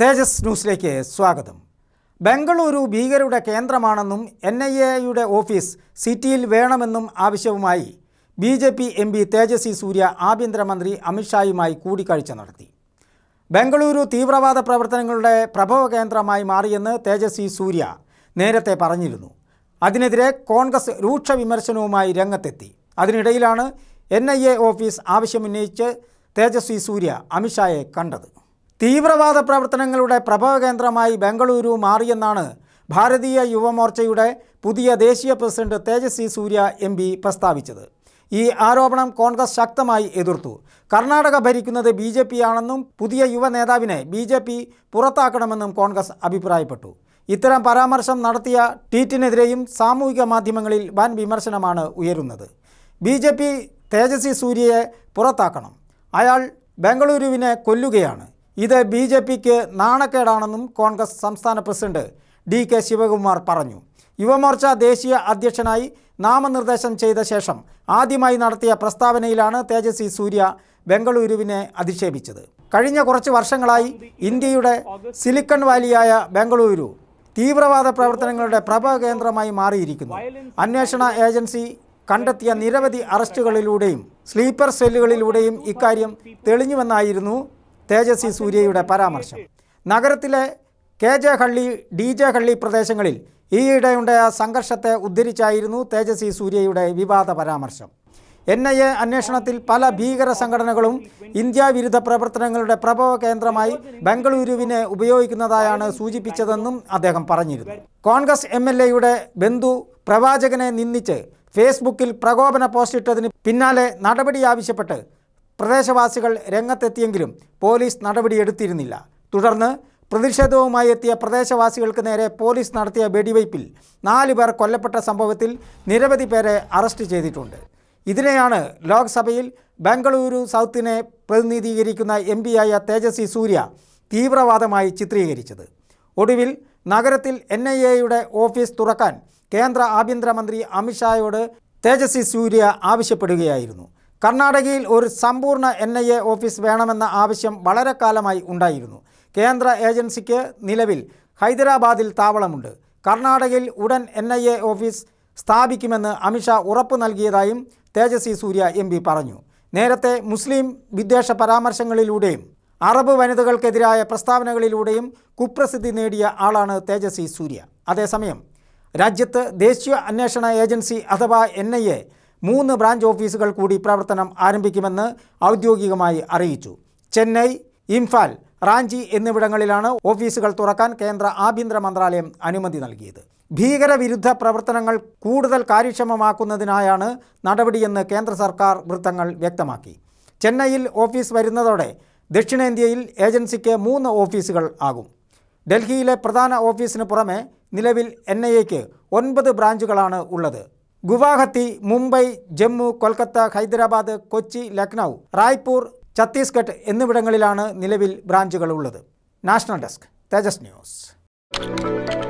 തേജസ് ന്യൂസിലേക്ക് സ്വാഗതം ബംഗളൂരു ഭീകരരുടെ കേന്ദ്രമാണെന്നും എൻ ഐ എയുടെ ഓഫീസ് സിറ്റിയിൽ വേണമെന്നും ആവശ്യവുമായി B J P M P Tejasvi Surya ആഭ്യന്തരമന്ത്രി അമിത്ഷായുമായി കൂടിക്കാഴ്ച നടത്തി ബംഗളൂരു തീവ്രവാദ പ്രവർത്തനങ്ങളുടെ പ്രഭവ കേന്ദ്രമായി മാറിയെന്ന് തേജസ്വി സൂര്യ നേരത്തെ പറഞ്ഞിരുന്നു അതിനെതിരെ കോൺഗ്രസ് രൂക്ഷ വിമർശനവുമായി രംഗത്തെത്തി അതിനിടയിലാണ് എൻ ഐ എ ഓഫീസ് ആവശ്യമുന്നയിച്ച് തേജസ്വി സൂര്യ അമിത്ഷായെ കണ്ടത് തീവ്രവാദ പ്രവർത്തനങ്ങളുടെ പ്രഭവകേന്ദ്രമായി ബംഗളൂരു മാറിയെന്നാണ് ഭാരതീയ യുവമോർച്ചയുടെ പുതിയ ദേശീയ president Tejasvi Surya M P പ്രസ്താവിച്ചത് ഈ ആരോപണം കോൺഗ്രസ് ശക്തമായി എതിർത്തു കർണാടക ഭരിക്കുന്നത് ബി ജെ ആണെന്നും പുതിയ യുവ നേതാവിനെ ബി ജെ പി പുറത്താക്കണമെന്നും കോൺഗ്രസ് അഭിപ്രായപ്പെട്ടു ഇത്തരം പരാമർശം നടത്തിയ ട്വീറ്റിനെതിരെയും സാമൂഹിക മാധ്യമങ്ങളിൽ വൻ വിമർശനമാണ് ഉയരുന്നത് ബി ജെ പി തേജസ്വി സൂര്യയെ പുറത്താക്കണം അയാൾ ബംഗളൂരുവിനെ കൊല്ലുകയാണ് ഇത് ബി ജെ പിക്ക് നാണക്കേടാണെന്നും കോൺഗ്രസ് സംസ്ഥാന പ്രസിഡന്റ് ഡി കെ ശിവകുമാർ പറഞ്ഞു യുവമോർച്ച ദേശീയ അധ്യക്ഷനായി നാമനിർദ്ദേശം ചെയ്ത ശേഷം ആദ്യമായി നടത്തിയ പ്രസ്താവനയിലാണ് തേജസ്വി സൂര്യ ബംഗളൂരുവിനെ അധിക്ഷേപിച്ചത് കഴിഞ്ഞ കുറച്ച് വർഷങ്ങളായി ഇന്ത്യയുടെ സിലിക്കൺ വാലിയായ ബംഗളൂരു തീവ്രവാദ പ്രവർത്തനങ്ങളുടെ കേന്ദ്രമായി മാറിയിരിക്കുന്നു അന്വേഷണ ഏജൻസി കണ്ടെത്തിയ നിരവധി അറസ്റ്റുകളിലൂടെയും സ്ലീപ്പർ സെല്ലുകളിലൂടെയും ഇക്കാര്യം തെളിഞ്ഞുവെന്നായിരുന്നു തേജസ്വി സൂര്യയുടെ പരാമർശം നഗരത്തിലെ K J Halli D J Halli പ്രദേശങ്ങളിൽ ഈയിടെയുണ്ടായ സംഘർഷത്തെ ഉദ്ധരിച്ചായിരുന്നു തേജസ്വി സൂര്യയുടെ വിവാദ പരാമർശം എൻ ഐ എ അന്വേഷണത്തിൽ പല ഭീകര സംഘടനകളും ഇന്ത്യ വിരുദ്ധ പ്രവർത്തനങ്ങളുടെ പ്രഭവ കേന്ദ്രമായി ബംഗളൂരുവിനെ ഉപയോഗിക്കുന്നതായാണ് സൂചിപ്പിച്ചതെന്നും അദ്ദേഹം പറഞ്ഞിരുന്നു കോൺഗ്രസ് എം എൽ എയുടെ ബന്ധു പ്രവാചകനെ നിന്ദിച്ച് ഫേസ്ബുക്കിൽ പ്രകോപന പോസ്റ്റ് ഇട്ടതിന് പിന്നാലെ നടപടി ആവശ്യപ്പെട്ട് പ്രദേശവാസികൾ രംഗത്തെത്തിയെങ്കിലും പോലീസ് നടപടിയെടുത്തിരുന്നില്ല തുടർന്ന് പ്രതിഷേധവുമായി എത്തിയ പ്രദേശവാസികൾക്ക് നേരെ പോലീസ് നടത്തിയ വെടിവയ്പിൽ നാലു പേർ കൊല്ലപ്പെട്ട സംഭവത്തിൽ നിരവധി പേരെ അറസ്റ്റ് ചെയ്തിട്ടുണ്ട് ഇതിനെയാണ് ലോക്സഭയിൽ ബംഗളൂരു സൗത്തിനെ പ്രതിനിധീകരിക്കുന്ന എം പിയായ തേജസ്വി സൂര്യ തീവ്രവാദമായി ചിത്രീകരിച്ചത് ഒടുവിൽ നഗരത്തിൽ എൻ ഐ എയുടെ ഓഫീസ് തുറക്കാൻ കേന്ദ്ര ആഭ്യന്തരമന്ത്രി അമിത്ഷായോട് തേജസ്വി സൂര്യ ആവശ്യപ്പെടുകയായിരുന്നു കർണാടകയിൽ ഒരു സമ്പൂർണ്ണ എൻ ഐ എ ഓഫീസ് വേണമെന്ന ആവശ്യം വളരെ കാലമായി ഉണ്ടായിരുന്നു കേന്ദ്ര ഏജൻസിക്ക് നിലവിൽ ഹൈദരാബാദിൽ താവളമുണ്ട് കർണാടകയിൽ ഉടൻ എൻ ഐ എ ഓഫീസ് സ്ഥാപിക്കുമെന്ന് അമിത്ഷാ ഉറപ്പു നൽകിയതായും തേജസ്വി സൂര്യ എം പറഞ്ഞു നേരത്തെ മുസ്ലിം വിദ്വേഷ പരാമർശങ്ങളിലൂടെയും അറബ് വനിതകൾക്കെതിരായ പ്രസ്താവനകളിലൂടെയും കുപ്രസിദ്ധി നേടിയ ആളാണ് തേജസ്വി സൂര്യ അതേസമയം രാജ്യത്ത് ദേശീയ അന്വേഷണ ഏജൻസി അഥവാ എൻ മൂന്ന് ബ്രാഞ്ച് ഓഫീസുകൾ കൂടി പ്രവർത്തനം ആരംഭിക്കുമെന്ന് ഔദ്യോഗികമായി അറിയിച്ചു ചെന്നൈ ഇംഫാൽ റാഞ്ചി എന്നിവിടങ്ങളിലാണ് ഓഫീസുകൾ തുറക്കാൻ കേന്ദ്ര ആഭ്യന്തര മന്ത്രാലയം അനുമതി നൽകിയത് ഭീകരവിരുദ്ധ പ്രവർത്തനങ്ങൾ കൂടുതൽ കാര്യക്ഷമമാക്കുന്നതിനായാണ് നടപടിയെന്ന് കേന്ദ്ര സർക്കാർ വൃത്തങ്ങൾ വ്യക്തമാക്കി ചെന്നൈയിൽ ഓഫീസ് വരുന്നതോടെ ദക്ഷിണേന്ത്യയിൽ ഏജൻസിക്ക് മൂന്ന് ഓഫീസുകൾ ആകും ഡൽഹിയിലെ പ്രധാന ഓഫീസിന് പുറമെ നിലവിൽ എൻ ഐ ഒൻപത് ബ്രാഞ്ചുകളാണ് ഉള്ളത് ഗുവാഹത്തി മുംബൈ ജമ്മു കൊൽക്കത്ത ഹൈദരാബാദ് കൊച്ചി ലക്നൗ റായ്പൂർ ഛത്തീസ്ഗഡ് എന്നിവിടങ്ങളിലാണ് നിലവിൽ ബ്രാഞ്ചുകൾ ഉള്ളത് നാഷണൽ ഡെസ്ക് തേജസ് ന്യൂസ്